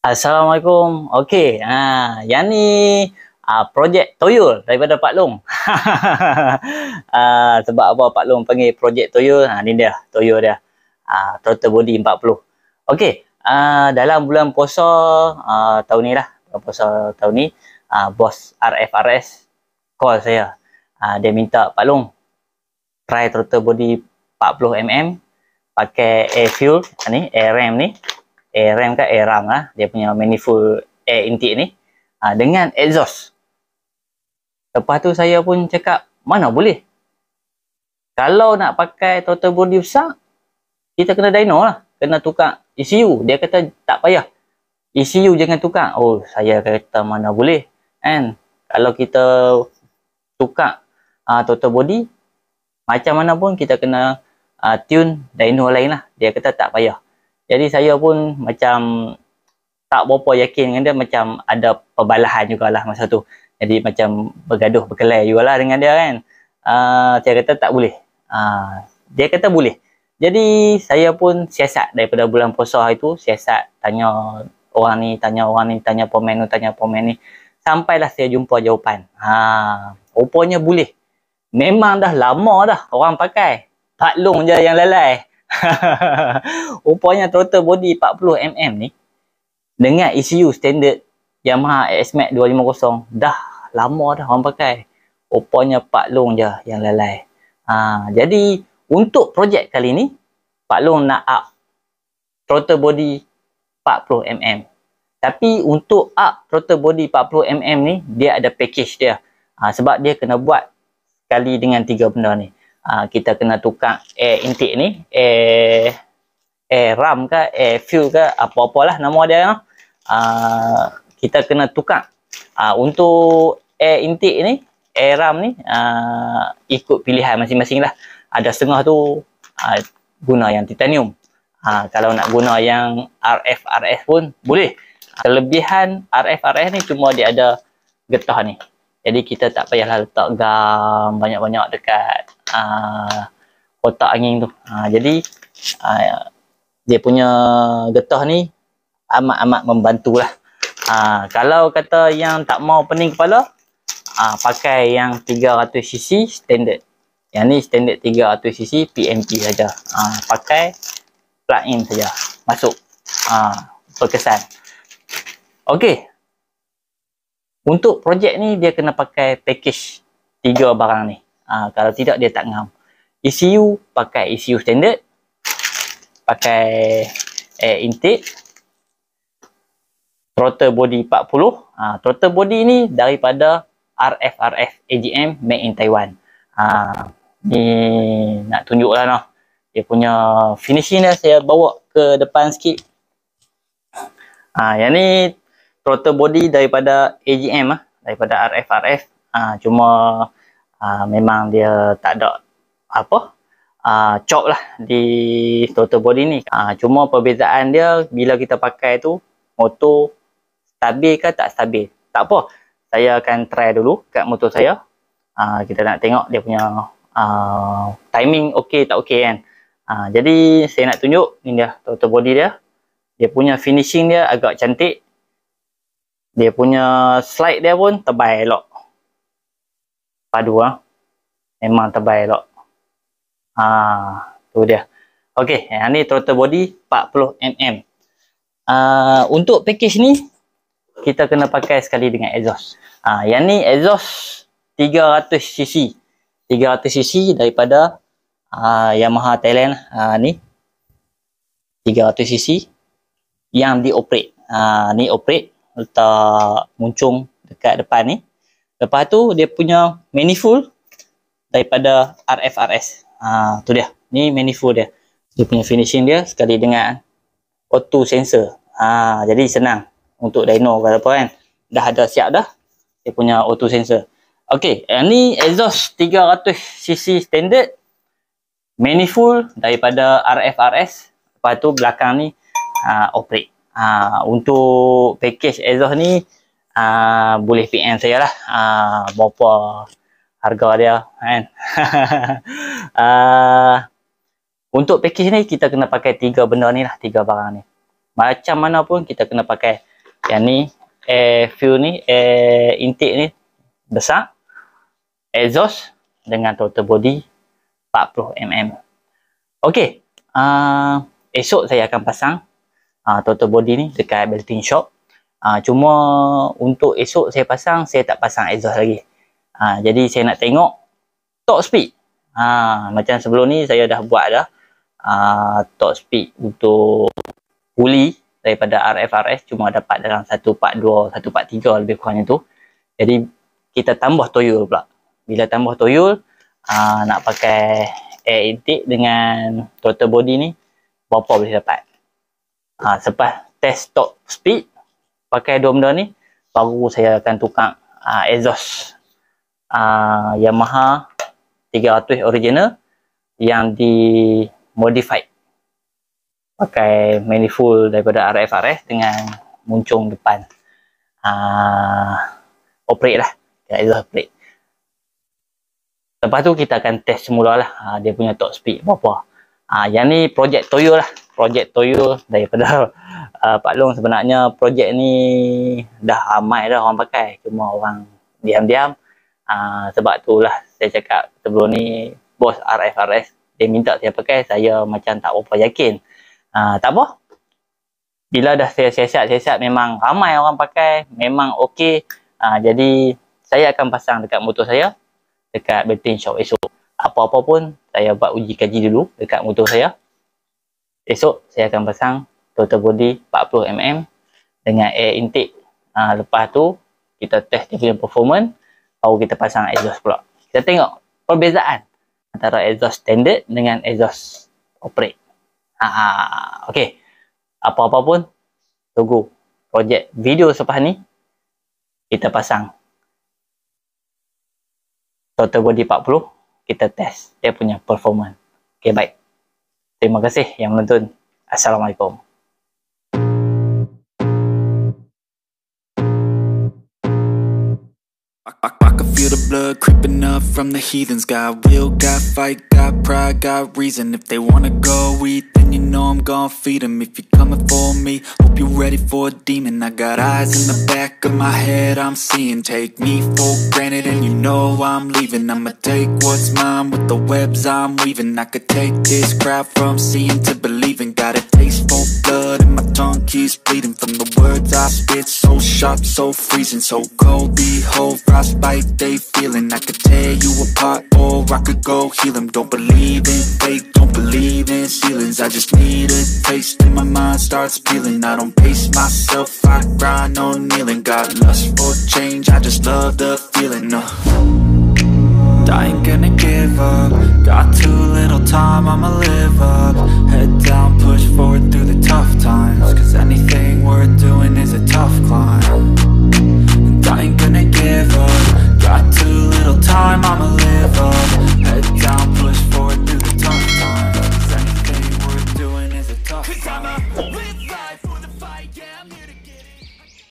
Assalamualaikum. Okey, ha, yang ni ha, projek toyol daripada Pak Long. ha, sebab apa Pak Long panggil projek toyol? Ha, ni dia, toyol dia. Ha, total body 40. Okey, ha, dalam bulan puasa ha, tahun ni lah. Puasa tahun ni, ha, bos RFRS call saya. Ha, dia minta Pak Long try total body 40mm pakai air fuel ha, ni, air ram ni. ARAM kan ARAM lah dia punya manifold air intake ni ha, dengan exhaust lepas tu saya pun cakap mana boleh kalau nak pakai total body besar kita kena dyno lah kena tukar ECU dia kata tak payah ECU jangan tukar oh saya kata mana boleh kan kalau kita tukar uh, total body macam mana pun kita kena uh, tune dyno lain lah dia kata tak payah jadi saya pun macam tak berapa yakin dengan dia macam ada perbalahan jugalah masa tu. Jadi macam bergaduh berkelahi jugalah dengan dia kan. Uh, saya kata tak boleh. Uh, dia kata boleh. Jadi saya pun siasat daripada bulan puasa itu siasat tanya orang ni, tanya orang ni, tanya pemain ni, tanya pemain ni. Sampailah saya jumpa jawapan. Ha, rupanya boleh. Memang dah lama dah orang pakai. Pak Long je yang lalai. rupanya throttle body 40mm ni dengan ECU standard Yamaha XMAT 250 dah lama dah orang pakai rupanya Pak Long je yang lalai ha, jadi untuk projek kali ni Pak Long nak up throttle body 40mm tapi untuk up throttle body 40mm ni dia ada package dia ha, sebab dia kena buat sekali dengan tiga benda ni uh, kita kena tukar air intake ni air, air ram ke air fuel ke apa-apalah nama dia no? Ah, kita kena tukar uh, untuk air intake ni air ram ni uh, ikut pilihan masing-masing lah ada setengah tu uh, guna yang titanium uh, kalau nak guna yang RF RF pun boleh kelebihan RF RF ni cuma dia ada getah ni jadi kita tak payahlah letak gam banyak-banyak dekat uh, kotak angin tu. Uh, jadi uh, dia punya getah ni amat-amat membantulah. Uh, kalau kata yang tak mau pening kepala, uh, pakai yang 300cc standard. Yang ni standard 300cc PMP saja. Uh, pakai plug in saja. Masuk. Uh, berkesan. Okey. Untuk projek ni dia kena pakai package tiga barang ni ha, kalau tidak dia tak ngam ECU pakai ECU standard pakai air intake throttle body 40 ha, throttle body ni daripada RF RF AGM made in Taiwan ha, ni nak tunjuk lah nah. dia punya finishing dia saya bawa ke depan sikit ha, yang ni throttle body daripada AGM lah daripada RF RF ha, cuma Ah, memang dia tak ada apa uh, chop lah di total body ni uh, cuma perbezaan dia bila kita pakai tu motor stabil ke tak stabil tak apa saya akan try dulu kat motor saya uh, kita nak tengok dia punya uh, timing ok tak ok kan uh, jadi saya nak tunjuk ni dia total body dia dia punya finishing dia agak cantik dia punya slide dia pun tebal elok padu ah. Memang terbaik lah. Ha, tu dia. Okey, yang ni throttle body 40mm. Uh, ha, untuk package ni, kita kena pakai sekali dengan exhaust. Uh, yang ni exhaust 300cc. 300cc daripada uh, Yamaha Thailand uh, ni. 300cc yang dioperate. Uh, ni operate letak muncung dekat depan ni. Lepas tu dia punya manifold daripada RFRS. Ah ha, tu dia. Ni manifold dia. Dia punya finishing dia sekali dengan auto sensor. Ah jadi senang untuk dyno ke apa kan. Dah ada siap dah dia punya auto sensor. Okey, yang ni exhaust 300cc standard manifold daripada RFRS. Lepas tu belakang ni ah operate. Ah untuk package exhaust ni Ah, boleh PN saya lah uh, berapa harga dia kan uh, untuk package ni kita kena pakai tiga benda ni lah tiga barang ni macam mana pun kita kena pakai yang ni air fuel ni air intake ni besar exhaust dengan total body 40mm ok uh, esok saya akan pasang uh, total body ni dekat belting shop Ha, cuma untuk esok saya pasang, saya tak pasang exhaust lagi. Ha, jadi saya nak tengok top speed. Ha, macam sebelum ni saya dah buat dah ha, top speed untuk huli. daripada RF-RS. Cuma dapat dalam 1.2, 1.3 lebih kurangnya tu. Jadi kita tambah toyol pula. Bila tambah toyol, ha, nak pakai air intake dengan total body ni, berapa boleh dapat. Ha, selepas test top speed, pakai domda ni baru saya akan tukar uh, exhaust uh, Yamaha 300 original yang di modified pakai manifold daripada RF RF dengan muncung depan uh, operate lah exhaust operate Lepas tu kita akan test semula lah ha, dia punya top speed apa-apa. yang ni projek Toyo lah. Projek Toyo daripada uh, Pak Long sebenarnya projek ni dah ramai dah orang pakai cuma orang diam-diam uh, sebab tu lah saya cakap sebelum ni bos RFRS dia minta saya pakai saya macam tak berapa yakin uh, tak apa bila dah saya siasat-siasat memang ramai orang pakai memang ok uh, jadi saya akan pasang dekat motor saya dekat betting shop esok apa-apa pun saya buat uji kaji dulu dekat motor saya esok saya akan pasang total body 40mm dengan air intake uh, lepas tu kita test dia punya performance baru kita pasang exhaust pula kita tengok perbezaan antara exhaust standard dengan exhaust operate uh, ah, ok apa-apa pun tunggu projek video selepas ni kita pasang total body 40 kita test dia punya performance ok baik terima kasih yang menonton Assalamualaikum feel the blood creeping up from the heathens Got will, got fight, got pride, got reason If they wanna go eat, then you know I'm gon' feed them If you're coming for me, hope you're ready for a demon I got eyes in the back of my head, I'm seeing Take me for granted and you know I'm leaving I'ma take what's mine with the webs I'm weaving I could take this crowd from seeing to believing blood and my tongue keeps bleeding From the words I spit, so sharp, so freezing So cold, the whole frostbite they feeling I could tear you apart or I could go heal them Don't believe in fake, don't believe in ceilings I just need a taste and my mind starts peeling I don't pace myself, I grind on kneeling Got lust for change, I just love the feeling uh. I ain't gonna give up Got too little time, I'ma live up Head down tough times Cause anything worth doing is